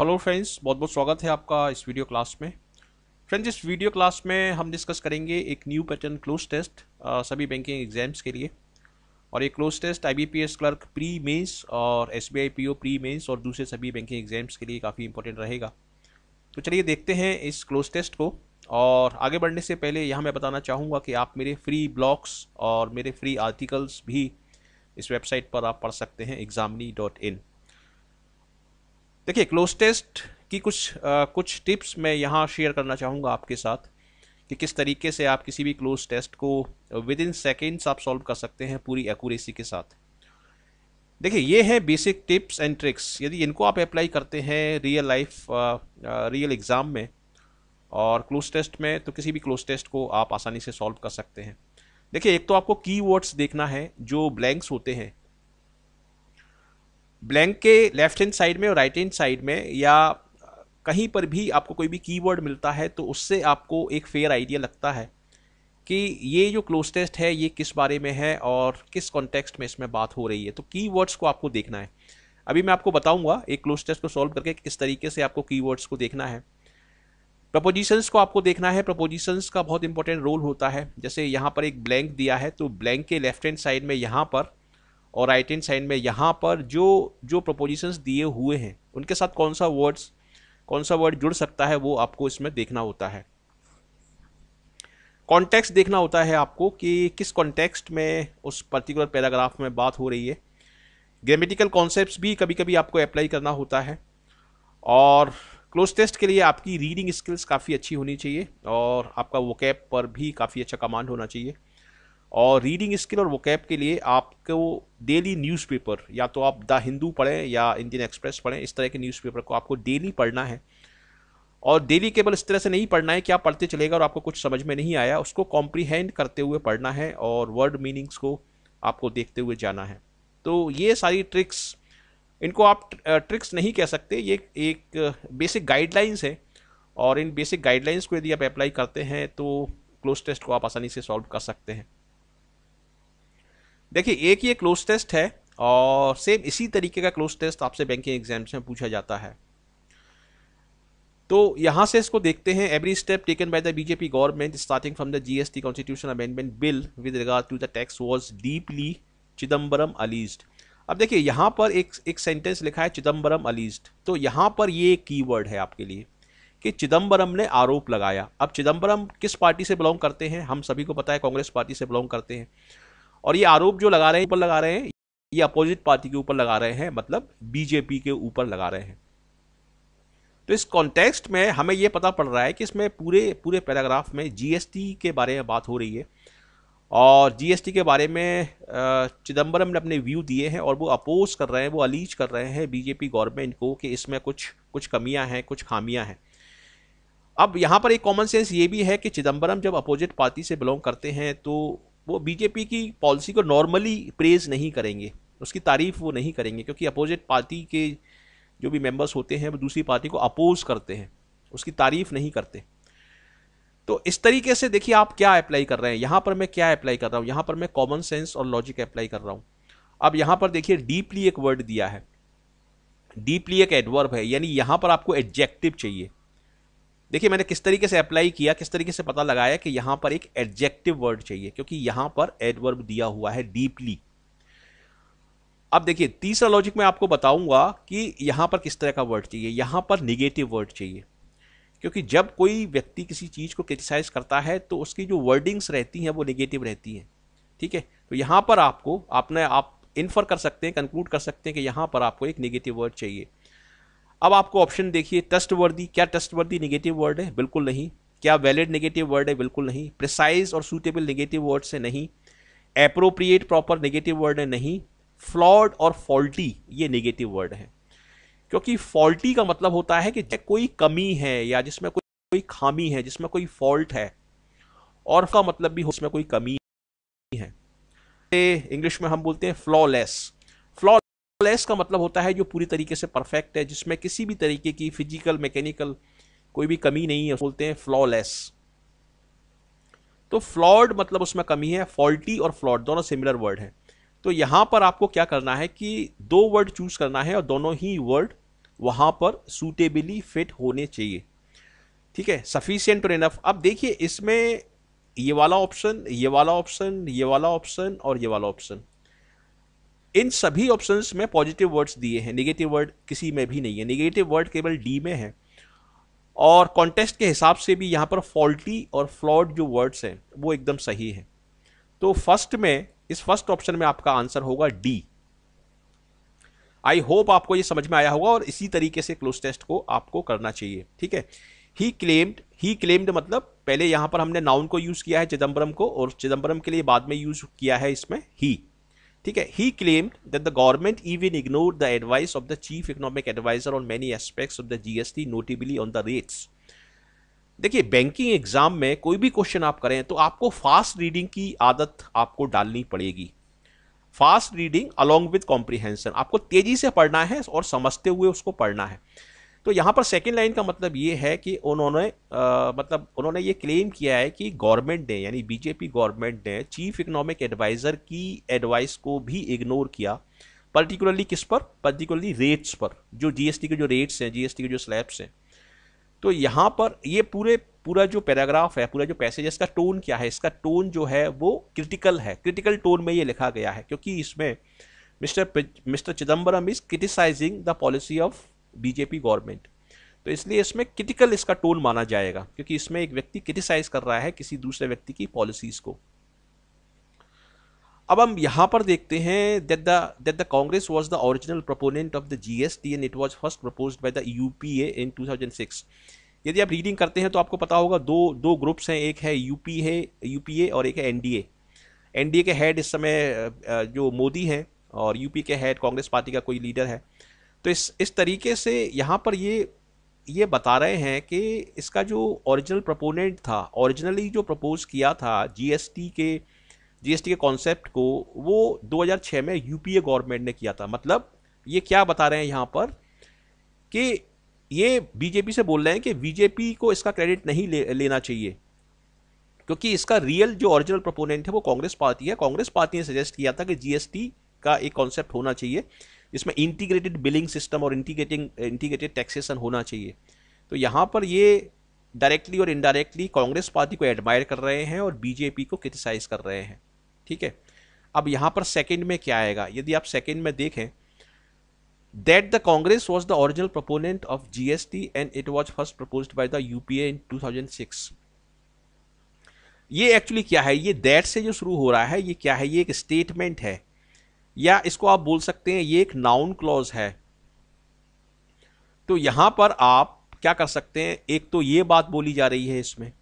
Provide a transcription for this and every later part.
Hello friends बहुत बहुत स्वागत है आपका इस वीडियो क्लास में फ्रेंड्स इस वीडियो क्लास में हम डिस्कस करेंगे एक न्यू पैटर्न क्लोज टेस्ट सभी बैंकिंग एग्जाम्स के लिए और ये cloze test IBPS clerk pre mains और एसबीआई पीओ प्री मेंस और दूसरे सभी बैंकिंग एग्जाम्स के लिए काफ़ी इंपॉर्टेंट रहेगा तो चलिए देखते हैं इस क्लोज टेस्ट को और आगे बढ़ने से पहले यहाँ मैं बताना चाहूँगा कि आप मेरे फ्री ब्लॉग्स और मेरे फ्री आर्टिकल्स भी इस वेबसाइट पर आप पढ़ सकते हैं एग्जामनी डॉट इन देखिए क्लोज टेस्ट की कुछ आ, कुछ टिप्स मैं यहाँ शेयर करना चाहूँगा आपके साथ कि किस तरीके से आप किसी भी क्लोज टेस्ट को विद इन सेकेंड्स आप सॉल्व कर सकते हैं पूरी एक्यूरेसी के साथ देखिए ये है बेसिक टिप्स एंड ट्रिक्स यदि इनको आप अप्लाई करते हैं रियल लाइफ रियल एग्ज़ाम में और क्लोज टेस्ट में तो किसी भी क्लोज टेस्ट को आप आसानी से सॉल्व कर सकते हैं देखिए एक तो आपको कीवर्ड्स देखना है जो ब्लैंक्स होते हैं ब्लैंक के लेफ्ट हैंड साइड में और राइट हैंड साइड में या कहीं पर भी आपको कोई भी कीवर्ड मिलता है तो उससे आपको एक फेयर आइडिया लगता है कि ये जो क्लोज टेस्ट है ये किस बारे में है और किस कॉन्टेक्स्ट में इसमें बात हो रही है तो कीवर्ड्स को आपको देखना है अभी मैं आपको बताऊंगा एक क्लोज टेस्ट को सॉल्व करके किस तरीके से आपको कीवर्ड्स को देखना है प्रपोजिशंस को आपको देखना है प्रपोजिशंस का बहुत इंपॉर्टेंट रोल होता है जैसे यहाँ पर एक ब्लैंक दिया है तो ब्लैंक के लेफ्ट हैंड साइड में यहाँ पर और राइट हैंड साइड में यहाँ पर जो जो प्रपोजिशंस दिए हुए हैं उनके साथ कौन सा वर्ड्स कौन सा वर्ड जुड़ सकता है वो आपको इसमें देखना होता है कॉन्टेक्स्ट देखना होता है आपको कि किस कॉन्टेक्स्ट में उस पर्टिकुलर पैराग्राफ में बात हो रही है ग्रामेटिकल कॉन्सेप्ट भी कभी कभी आपको अप्लाई करना होता है और क्लोज टेस्ट के लिए आपकी रीडिंग स्किल्स काफ़ी अच्छी होनी चाहिए और आपका वोकैप पर भी काफ़ी अच्छा कमांड होना चाहिए और रीडिंग स्किल और वोकैब के लिए आपको डेली न्यूज़पेपर या तो आप द हिंदू पढ़ें या इंडियन एक्सप्रेस पढ़ें इस तरह के न्यूज़पेपर को आपको डेली पढ़ना है और डेली केवल इस तरह से नहीं पढ़ना है कि आप पढ़ते चलेगा और आपको कुछ समझ में नहीं आया उसको कॉम्प्रीहेंड करते हुए पढ़ना है और वर्ड मीनिंग्स को आपको देखते हुए जाना है तो ये सारी ट्रिक्स इनको आप ट्रिक्स नहीं कह सकते ये एक बेसिक गाइडलाइंस है और इन बेसिक गाइडलाइंस को यदि आप अप्लाई करते हैं तो क्लोज टेस्ट को आप आसानी से सॉल्व कर सकते हैं देखिए एक ये क्लोज टेस्ट है और सेम इसी तरीके का क्लोज टेस्ट आपसे बैंकिंग एग्जाम्स में पूछा जाता है तो यहाँ से इसको देखते हैं every step taken by the BJP government starting from the GST constitution amendment bill with regard to the tax was deeply Chidambaram alleged अब देखिए यहाँ पर एक एक सेंटेंस लिखा है चिदम्बरम अलीज्ड तो यहाँ पर ये की है आपके लिए कि चिदम्बरम ने आरोप लगाया अब चिदम्बरम किस पार्टी से बिलोंग करते हैं हम सभी को पता है कांग्रेस पार्टी से बिलोंग करते हैं और ये आरोप जो लगा रहे हैं ऊपर लगा रहे हैं ये अपोजिट पार्टी के ऊपर लगा रहे हैं मतलब बीजेपी के ऊपर लगा रहे हैं तो इस कॉन्टेक्स्ट में हमें ये पता पड़ रहा है कि इसमें पूरे पूरे पैराग्राफ में जीएसटी के बारे में बात हो रही है और जीएसटी के बारे में चिदम्बरम ने अपने व्यू दिए हैं और वो अपोज कर रहे हैं वो अलीज कर रहे हैं बीजेपी गवर्नमेंट को कि इसमें कुछ कुछ कमियां हैं कुछ खामियां हैं अब यहाँ पर एक कॉमन सेंस ये भी है कि चिदम्बरम जब अपोजिट पार्टी से बिलोंग करते हैं तो वो बीजेपी की पॉलिसी को नॉर्मली प्रेज नहीं करेंगे उसकी तारीफ वो नहीं करेंगे क्योंकि अपोजिट पार्टी के जो भी मेंबर्स होते हैं वो दूसरी पार्टी को अपोज करते हैं उसकी तारीफ नहीं करते तो इस तरीके से देखिए आप क्या अप्लाई कर रहे हैं यहाँ पर मैं क्या अप्लाई कर रहा हूँ यहाँ पर मैं कॉमन सेंस और लॉजिक अप्लाई कर रहा हूँ अब यहाँ पर देखिए डीपली एक वर्ड दिया है डीपली एक एडवर्ब है यानी यहाँ पर आपको एडजेक्टिव चाहिए देखिए मैंने किस तरीके से अप्लाई किया किस तरीके से पता लगाया कि यहाँ पर एक एडजेक्टिव वर्ड चाहिए क्योंकि यहाँ पर एडवर्ब दिया हुआ है डीपली अब देखिए तीसरा लॉजिक मैं आपको बताऊंगा कि यहाँ पर किस तरह का वर्ड चाहिए यहाँ पर निगेटिव वर्ड चाहिए क्योंकि जब कोई व्यक्ति किसी चीज़ को क्रिटिसाइज करता है तो उसकी जो वर्डिंग्स रहती हैं वो निगेटिव रहती हैं ठीक है तो यहाँ पर आपको आपने आप इन्फर कर सकते हैं कंक्लूड कर सकते हैं कि यहाँ पर आपको एक निगेटिव वर्ड चाहिए अब आपको ऑप्शन देखिए टेस्ट वर्दी क्या टेस्ट वर्दी निगेटिव वर्ड है बिल्कुल नहीं क्या वैलिड नेगेटिव वर्ड है बिल्कुल नहीं प्रिसाइज और सूटेबल निगेटिव वर्ड से नहीं अप्रोप्रिएट प्रॉपर निगेटिव वर्ड है नहीं फ्लॉड और फॉल्टी ये नेगेटिव वर्ड है क्योंकि फॉल्टी का मतलब होता है कि कोई कमी है या जिसमें कोई कोई खामी है जिसमें कोई फॉल्ट है और का मतलब भी हो उसमें कोई कमी है इंग्लिश में हम बोलते हैं फ्लॉलेस फ्लॉ लेस का मतलब होता है जो पूरी तरीके से परफेक्ट है जिसमें किसी भी तरीके की फिजिकल मैकेनिकल कोई भी कमी नहीं है बोलते हैं फ्लॉलेस तो फ्लॉड मतलब उसमें कमी है फॉल्टी और फ्लॉड दोनों सिमिलर वर्ड हैं तो यहाँ पर आपको क्या करना है कि दो वर्ड चूज करना है और दोनों ही वर्ड वहाँ पर सूटेबली फिट होने चाहिए ठीक है सफिशियंट और इनफ अब देखिए इसमें ये वाला ऑप्शन ये वाला ऑप्शन ये वाला ऑप्शन और ये वाला ऑप्शन इन सभी ऑप्शंस में पॉजिटिव वर्ड्स दिए हैं नेगेटिव वर्ड किसी में भी नहीं है नेगेटिव वर्ड केवल डी में है और कॉन्टेस्ट के हिसाब से भी यहाँ पर फॉल्टी और फ्लॉड जो वर्ड्स हैं वो एकदम सही है तो फर्स्ट में इस फर्स्ट ऑप्शन में आपका आंसर होगा डी आई होप आपको ये समझ में आया होगा और इसी तरीके से क्लोज टेस्ट को आपको करना चाहिए ठीक है ही क्लेम्ड ही क्लेम्ड मतलब पहले यहाँ पर हमने नाउन को यूज़ किया है चिदम्बरम को और चिदम्बरम के लिए बाद में यूज़ किया है इसमें ही ठीक है he claimed that the government even ignore the advice of the chief economic adviser on many aspects of the GST notably on the rates देखिए बैंकिंग एग्जाम में कोई भी क्वेश्चन आप करें तो आपको फास्ट रीडिंग की आदत आपको डालनी पड़ेगी fast reading along with comprehension आपको तेजी से पढ़ना है और समझते हुए उसको पढ़ना है तो यहाँ पर सेकेंड लाइन का मतलब ये है कि उन्होंने मतलब उन्होंने ये क्लेम किया है कि गवर्नमेंट ने यानी बीजेपी गवर्नमेंट ने चीफ इकोनॉमिक एडवाइज़र की एडवाइस को भी इग्नोर किया पर्टिकुलरली किस पर पर्टिकुलरली रेट्स पर जो जीएसटी के जो रेट्स हैं जीएसटी के जो स्लैब्स हैं तो यहाँ पर ये पूरे पूरा जो पैराग्राफ है पूरा जो पैसेज है इसका टोन क्या है इसका टोन जो है वो क्रिटिकल है क्रिटिकल टोन में ये लिखा गया है क्योंकि इसमें mister mister Chidambaram is criticising the policy of BJP government तो इसलिए इसमें क्रिटिकल इसका टोन माना जाएगा क्योंकि इसमें एक व्यक्ति क्रिटिसाइज कर रहा है किसी दूसरे व्यक्ति की पॉलिसीज को अब हम यहां पर देखते हैं that the Congress was the original proponent of the GST and it was first proposed by the UPA in 2006 यदि आप रीडिंग करते हैं तो आपको पता होगा दो दो ग्रुप्स हैं एक है यूपी है यूपीए और एक है एनडीए एनडीए के हेड इस समय जो मोदी हैं और यूपी के हेड कांग्रेस पार्टी का कोई लीडर है तो इस इस तरीके से यहाँ पर ये ये बता रहे हैं कि इसका जो ओरिजिनल प्रपोनेंट था ओरिजिनली जो प्रपोज किया था जीएसटी के जीएसटी के कॉन्सेप्ट को वो 2006 में यूपीए गवर्नमेंट ने किया था मतलब ये क्या बता रहे हैं यहाँ पर कि ये बीजेपी से बोल रहे हैं कि बीजेपी को इसका क्रेडिट नहीं ले, लेना चाहिए क्योंकि इसका रियल जो ओरिजिनल प्रपोनेंट है वो कांग्रेस पार्टी है कांग्रेस पार्टी ने सजेस्ट किया था कि जीएसटी का एक कॉन्सेप्ट होना चाहिए इसमें इंटीग्रेटेड बिलिंग सिस्टम और इंटीग्रेटिंग इंटीग्रेटेड टैक्सेशन होना चाहिए तो यहाँ पर ये डायरेक्टली और इनडायरेक्टली कांग्रेस पार्टी को एडमायर कर रहे हैं और बीजेपी को क्रिटिसाइज कर रहे हैं ठीक है अब यहाँ पर सेकेंड में क्या आएगा यदि आप सेकेंड में देखें that the congress was the original proponent of gst and it was first proposed by in two thousand six ये एक्चुअली क्या है ये दैट से जो शुरू हो रहा है ये क्या है ये एक स्टेटमेंट है या इसको आप बोल सकते हैं ये एक नाउन क्लॉज है तो यहां पर आप क्या कर सकते हैं एक तो ये बात बोली जा रही है इसमें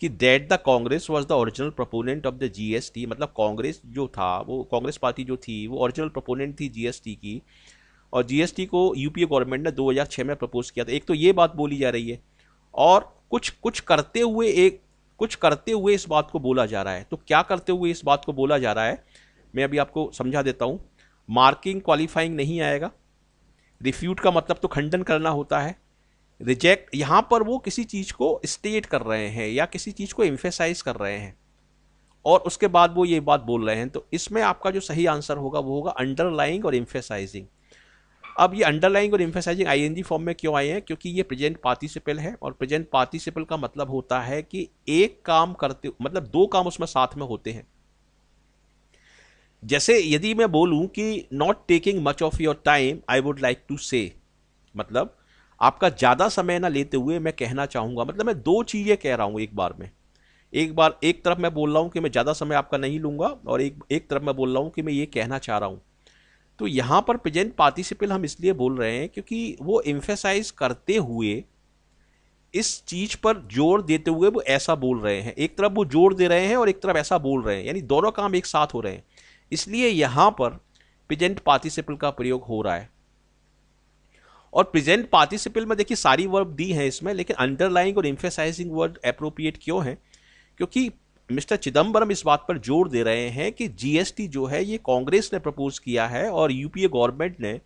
कि that the Congress was the original proponent of the GST मतलब कांग्रेस जो था वो कांग्रेस पार्टी जो थी वो ओरिजिनल प्रोपोनेंट थी जीएसटी की और जीएसटी को यूपीए गवर्नमेंट ने 2006 में प्रपोज किया था एक तो ये बात बोली जा रही है और कुछ कुछ करते हुए एक कुछ करते हुए इस बात को बोला जा रहा है तो क्या करते हुए इस बात को बोला जा रहा है मैं अभी आपको समझा देता हूँ मार्किंग क्वालिफाइंग नहीं आएगा रिफ्यूट का मतलब तो खंडन करना होता है रिजेक्ट यहाँ पर वो किसी चीज़ को स्टेट कर रहे हैं या किसी चीज़ को एम्फेसाइज कर रहे हैं और उसके बाद वो ये बात बोल रहे हैं तो इसमें आपका जो सही आंसर होगा वो होगा अंडरलाइंग और एम्फेसाइजिंग अब ये अंडरलाइंग और एम्फेसाइजिंग आई फॉर्म में क्यों आए हैं क्योंकि ये प्रेजेंट पार्टिसिपल है और प्रेजेंट पार्टिसिपल का मतलब होता है कि एक काम करते मतलब दो काम उसमें साथ में होते हैं जैसे यदि मैं बोलूं कि not taking much of your time I would like to say मतलब आपका ज़्यादा समय ना लेते हुए मैं कहना चाहूँगा मतलब मैं दो चीज़ें कह रहा हूँ एक बार में एक बार एक तरफ मैं बोल रहा हूँ कि मैं ज़्यादा समय आपका नहीं लूँगा और एक एक तरफ मैं बोल रहा हूँ कि मैं ये कहना चाह रहा हूँ तो यहाँ पर प्रेजेंट पार्टिसिपल हम इसलिए बोल रहे हैं क्योंकि वो एम्फेसाइज करते हुए इस चीज़ पर जोर देते हुए वो ऐसा बोल रहे हैं एक तरफ वो जोर दे रहे हैं और एक तरफ ऐसा बोल रहे हैं यानी दोनों काम एक साथ हो रहे हैं इसलिए यहां पर प्रेजेंट पार्टिसिपल का प्रयोग हो रहा है और प्रेजेंट पार्टिसिपल में देखिए सारी वर्ब दी है इसमें लेकिन अंडरलाइंग और इम्फेसाइजिंग वर्ड अप्रोप्रिएट क्यों है क्योंकि मिस्टर चिदम्बरम इस बात पर जोर दे रहे हैं कि जीएसटी जो है ये कांग्रेस ने प्रपोज किया है और यूपीए गवर्नमेंट ने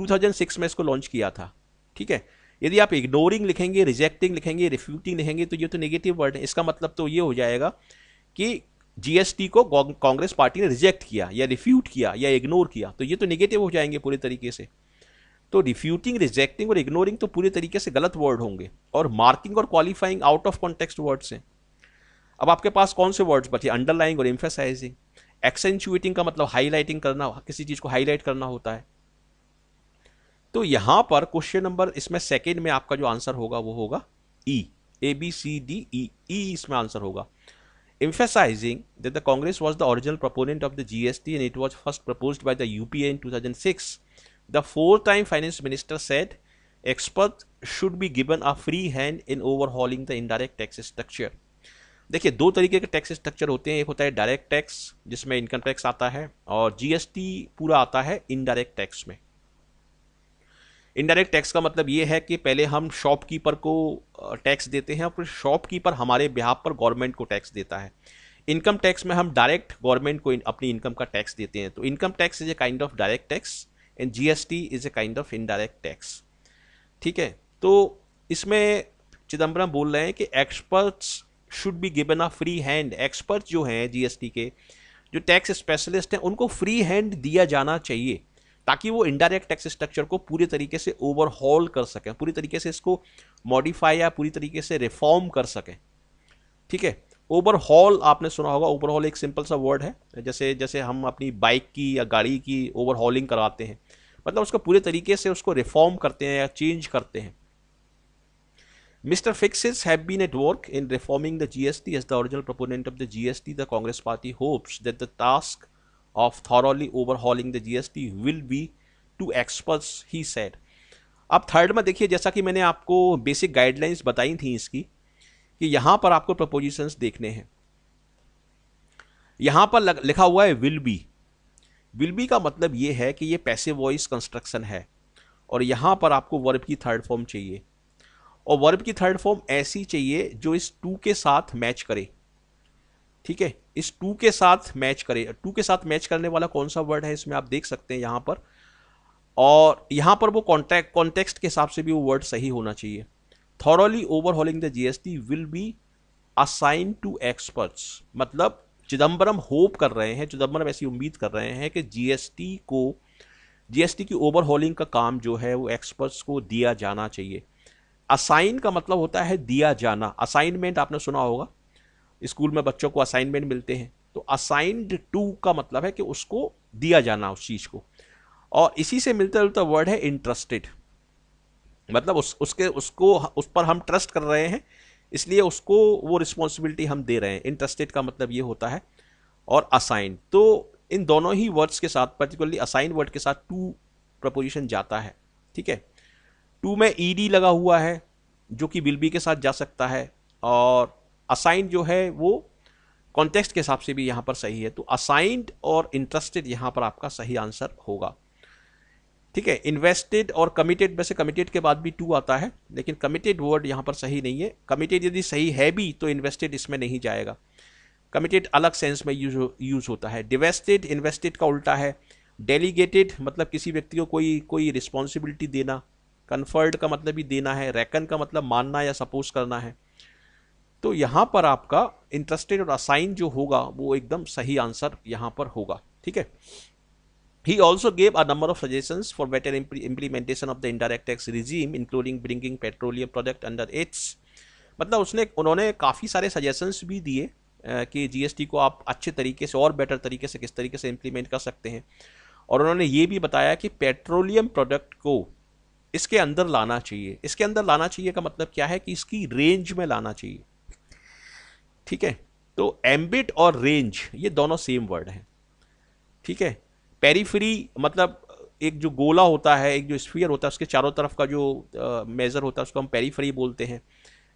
2006 में इसको लॉन्च किया था ठीक है यदि आप इग्नोरिंग लिखेंगे रिजेक्टिंग लिखेंगे रिफ्यूटिंग लिखेंगे तो ये तो नेगेटिव वर्ड है इसका मतलब तो ये हो जाएगा कि जीएसटी को कांग्रेस पार्टी ने रिजेक्ट किया या रिफ्यूट किया या इग्नोर किया तो ये तो निगेटिव हो जाएंगे पूरे तरीके से तो रिफ्यूटिंग रिजेक्टिंग और इग्नोरिंग तो पूरे तरीके से गलत वर्ड होंगे और मार्किंग और qualifying out of context words हैं अब आपके पास कौन से वर्ड्स बचे अंडरलाइंग और इम्फेसाइजिंग एक्सेंचुएटिंग का मतलब हाईलाइटिंग करना किसी चीज को हाईलाइट करना होता है तो यहां पर क्वेश्चन नंबर इसमें सेकेंड में आपका जो आंसर होगा वो होगा ई A B C D E ई इसमें आंसर होगा emphasizing that the Congress was the original proponent of the GST and it was first proposed by the UPA in 2006. The four-time finance minister said experts should be given a free hand in overhauling the indirect tax structure. देखिए दो तरीके के tax structure होते हैं एक होता है direct tax जिसमें इनकम टैक्स आता है और जीएसटी पूरा आता है इनडायरेक्ट टैक्स में इनडायरेक्ट टैक्स का मतलब ये है कि पहले हम शॉपकीपर को टैक्स देते हैं और फिर शॉपकीपर हमारे बिहाब पर गवर्नमेंट को टैक्स देता है इनकम टैक्स में हम डायरेक्ट गवर्नमेंट को अपनी इनकम का टैक्स देते हैं तो income tax is a kind of direct tax and GST is a kind of indirect tax ठीक है तो इसमें चिदम्बरम बोल रहे हैं कि experts should be given a free hand expert जो हैं जीएसटी के जो टैक्स स्पेशलिस्ट हैं उनको फ्री हैंड दिया जाना चाहिए ताकि वो इनडायरेक्ट टैक्स स्ट्रक्चर को पूरे तरीके से ओवरहॉल कर सकें पूरी तरीके से इसको मॉडिफाई या पूरी तरीके से रिफॉर्म कर सकें ठीक है ओवरहॉल आपने सुना होगा ओवरहॉल एक सिंपल सा वर्ड है जैसे जैसे हम अपनी बाइक की या गाड़ी की ओवरहॉलिंग करवाते हैं मतलब उसको पूरे तरीके से उसको रिफॉर्म करते हैं या चेंज करते हैं mister fixes have been at work in reforming the GST as the original proponent of the GST the Congress party hopes that the task of thoroughly overhauling the GST will be to experts, he said. अब third में देखिए जैसा कि मैंने आपको basic guidelines बताई थी इसकी कि यहाँ पर आपको प्रपोजिशन देखने हैं यहाँ पर लग, लिखा हुआ है विल बी विल बी का मतलब ये है कि ये पैसे वॉइस कंस्ट्रक्शन है और यहाँ पर आपको वर्ब की थर्ड फॉर्म चाहिए और वर्ब की थर्ड फॉर्म ऐसी चाहिए जो इस टू के साथ मैच करे ठीक है इस टू के साथ मैच करे टू के साथ मैच करने वाला कौन सा वर्ड है इसमें आप देख सकते हैं यहाँ पर और यहाँ पर वो कॉन्टैक्ट कॉन्टेक्स्ट के हिसाब से भी वो वर्ड सही होना चाहिए thoroughly overhauling the GST will be assign to experts मतलब चिदम्बरम होप कर रहे हैं चिदम्बरम ऐसी उम्मीद कर रहे हैं कि जीएसटी को जीएसटी की ओवरहॉलिंग का काम जो है वो एक्सपर्ट्स को दिया जाना चाहिए असाइन का मतलब होता है दिया जाना असाइनमेंट आपने सुना होगा स्कूल में बच्चों को असाइनमेंट मिलते हैं तो असाइंड टू का मतलब है कि उसको दिया जाना उस चीज़ को और इसी से मिलता जुलता वर्ड है इंटरेस्टेड मतलब उस उसके उसको उस पर हम ट्रस्ट कर रहे हैं इसलिए उसको वो रिस्पॉन्सिबिलिटी हम दे रहे हैं इंटरेस्टेड का मतलब ये होता है और असाइंड तो इन दोनों ही वर्ड्स के साथ पर्टिकुलरली असाइन वर्ड के साथ टू प्रपोजिशन जाता है ठीक है टू में ई लगा हुआ है जो कि बिल बी के साथ जा सकता है और असाइंड जो है वो कॉन्टेक्स्ट के हिसाब से भी यहाँ पर सही है तो असाइंड और इंटरेस्टेड यहाँ पर आपका सही आंसर होगा ठीक है इन्वेस्टेड और कमिटेड वैसे कमिटेड के बाद भी टू आता है लेकिन कमिटेड वर्ड यहाँ पर सही नहीं है कमिटेड यदि सही है भी तो इन्वेस्टेड इसमें नहीं जाएगा कमिटेड अलग सेंस में यूज यूज होता है डिवेस्टेड इन्वेस्टेड का उल्टा है डेलीगेटेड मतलब किसी व्यक्ति को कोई कोई रिस्पॉन्सिबिलिटी देना कन्फर्ड का मतलब भी देना है रैकन का मतलब मानना या सपोज करना है तो यहाँ पर आपका इंटरेस्टेड और असाइन जो होगा वो एकदम सही आंसर यहाँ पर होगा ठीक है he also gave a number of suggestion for better implementation of the indirect tax regime including bringing petroleum product under its मतलब उसने उन्होंने काफ़ी सारे सजेशंस भी दिए कि जीएसटी को आप अच्छे तरीके से और बेटर तरीके से किस तरीके से इम्प्लीमेंट कर सकते हैं और उन्होंने ये भी बताया कि पेट्रोलियम प्रोडक्ट को इसके अंदर लाना चाहिए इसके अंदर लाना चाहिए का मतलब क्या है कि इसकी रेंज में लाना चाहिए ठीक है तो एम्बिट और रेंज ये दोनों सेम वर्ड हैं ठीक है पेरीफ्री मतलब एक जो गोला होता है एक जो स्फीयर होता है उसके चारों तरफ का जो मेज़र होता है उसको हम पेरीफ्री बोलते हैं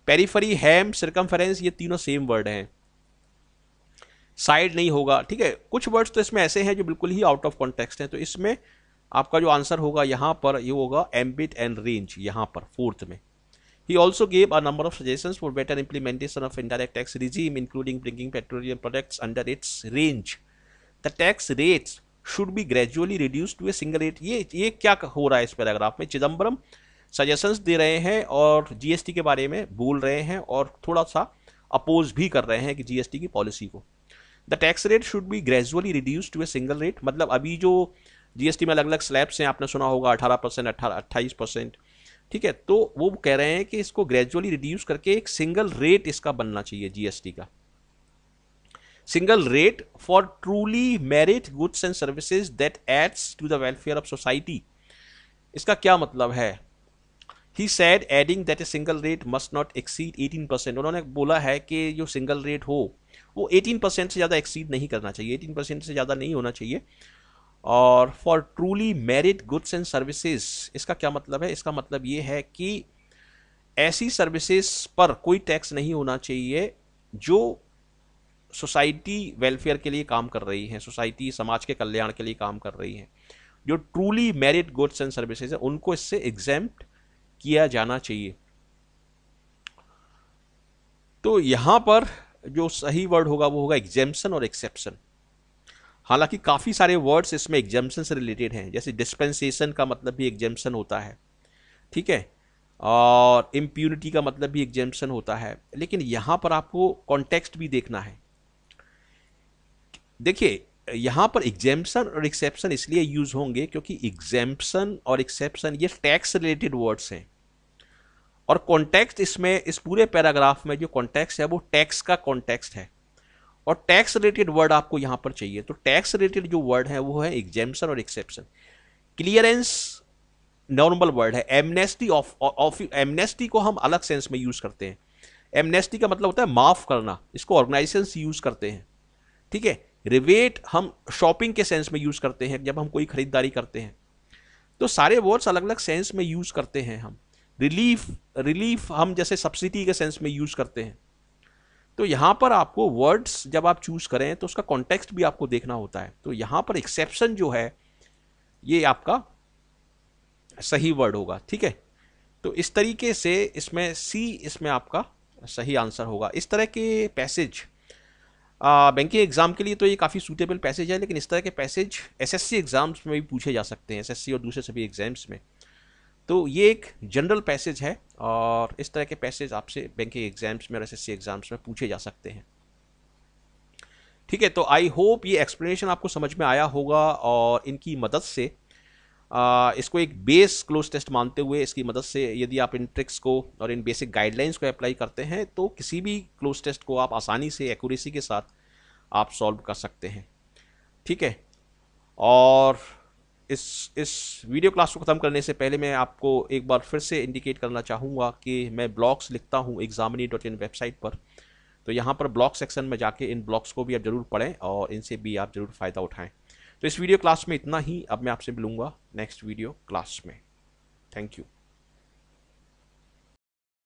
पेरीफ्री हैम सरकमफेरेंस ये तीनों सेम वर्ड हैं साइड नहीं होगा ठीक है कुछ वर्ड्स तो इसमें ऐसे हैं जो बिल्कुल ही आउट ऑफ कॉन्टेक्स्ट हैं तो इसमें आपका जो आंसर होगा यहाँ पर ये यह होगा एम्बिट एंड रेंज यहाँ पर फोर्थ में He also gave a number of suggestions for better implementation of indirect tax regime, including bringing petroleum products under its range. The tax rates should be gradually reduced to a single rate. ये ये क्या हो रहा है इस paragraph में Chidambaram suggestions दे रहे हैं और जीएसटी के बारे में बोल रहे हैं और थोड़ा सा अपोज भी कर रहे हैं कि जीएसटी की पॉलिसी को the tax rate should be gradually reduce to a single rate मतलब अभी जो जीएसटी में अलग अलग स्लैब्स हैं आपने सुना होगा अठारह परसेंट अट्ठारह अट्ठाईस परसेंट ठीक है तो वो कह रहे हैं कि इसको ग्रेजुअली रिड्यूस करके एक सिंगल रेट इसका बनना चाहिए जीएसटी का single rate for truly merit goods and services that aids to the welfare of society इसका क्या मतलब है he said adding that a single rate must not exceed 18 percent उन्होंने बोला है कि जो सिंगल रेट हो वो 18 परसेंट से ज़्यादा एक्सीड नहीं करना चाहिए 18 परसेंट से ज़्यादा नहीं होना चाहिए और for truly merit goods and services इसका क्या मतलब है इसका मतलब ये है कि ऐसी सर्विसेज पर कोई टैक्स नहीं होना चाहिए जो सोसाइटी वेलफेयर के लिए काम कर रही है सोसाइटी समाज के कल्याण के लिए काम कर रही है जो truly merit goods and services है उनको इससे एग्जैम्प्ट किया जाना चाहिए तो यहां पर जो सही वर्ड होगा वो होगा एग्जेम्पन और एक्सेप्शन हालांकि काफ़ी सारे वर्ड्स इसमें एग्जाम्सन से रिलेटेड हैं जैसे डिस्पेंसेशन का मतलब भी एग्जाम्सन होता है ठीक है और इम्प्यूनिटी का मतलब भी एग्जाम्सन होता है लेकिन यहाँ पर आपको कॉन्टेक्स्ट भी देखना है देखिए यहाँ पर एग्जाम्सन और एक्सेप्शन इसलिए यूज होंगे क्योंकि एग्जाम्सन और एक्सेप्शन ये टैक्स रिलेटेड वर्ड्स हैं और कॉन्टेक्स्ट इसमें इस पूरे पैराग्राफ में जो कॉन्टेक्स्ट है वो टैक्स का कॉन्टेक्स्ट है और टैक्स रिलेटेड वर्ड आपको यहाँ पर चाहिए तो टैक्स रिलेटेड जो वर्ड है वो है एग्जेम्पन और एक्सेप्शन क्लियरेंस नॉर्मल वर्ड है एमनेस्टी ऑफ ऑफ एमनेस्टी को हम अलग सेंस में यूज़ करते हैं एमनेस्टी का मतलब होता है माफ़ करना इसको ऑर्गेनाइजेशन यूज़ करते हैं ठीक है रिवेट हम शॉपिंग के सेंस में यूज़ करते हैं जब हम कोई ख़रीदारी करते हैं तो सारे वर्ड्स अलग अलग सेंस में यूज़ करते हैं हम रिलीफ रिलीफ हम जैसे सब्सिडी के सेंस में यूज़ करते हैं तो यहाँ पर आपको वर्ड्स जब आप चूज़ करें तो उसका कॉन्टेक्स्ट भी आपको देखना होता है तो यहाँ पर एक्सेप्शन जो है ये आपका सही वर्ड होगा ठीक है तो इस तरीके से इसमें सी इसमें आपका सही आंसर होगा इस तरह के पैसेज बैंकिंग एग्ज़ाम के लिए तो ये काफ़ी सूटेबल पैसेज है लेकिन इस तरह के पैसेज एसएससी एग्ज़ाम्स में भी पूछे जा सकते हैं एसएससी और दूसरे सभी एग्ज़ाम्स में तो ये एक जनरल पैसेज है और इस तरह के पैसेज आपसे बैंकिंग एग्जाम्स में और एस एग्जाम्स में पूछे जा सकते हैं ठीक है तो आई होप ये एक्सप्लेनेशन आपको समझ में आया होगा और इनकी मदद से आ, इसको एक बेस क्लोज टेस्ट मानते हुए इसकी मदद से यदि आप इन ट्रिक्स को और इन बेसिक गाइडलाइंस को अप्लाई करते हैं तो किसी भी क्लोज टेस्ट को आप आसानी से एक्यूरेसी के साथ आप सॉल्व कर सकते हैं ठीक है और इस इस वीडियो क्लास को ख़त्म करने से पहले मैं आपको एक बार फिर से इंडिकेट करना चाहूँगा कि मैं ब्लॉग्स लिखता हूँ एग्जामिनी डॉट इन वेबसाइट पर तो यहाँ पर ब्लॉग सेक्शन में जाके इन ब्लॉग्स को भी आप ज़रूर पढ़ें और इनसे भी आप ज़रूर फ़ायदा उठाएँ तो इस वीडियो क्लास में इतना ही अब मैं आपसे मिलूँगा नेक्स्ट वीडियो क्लास में थैंक यू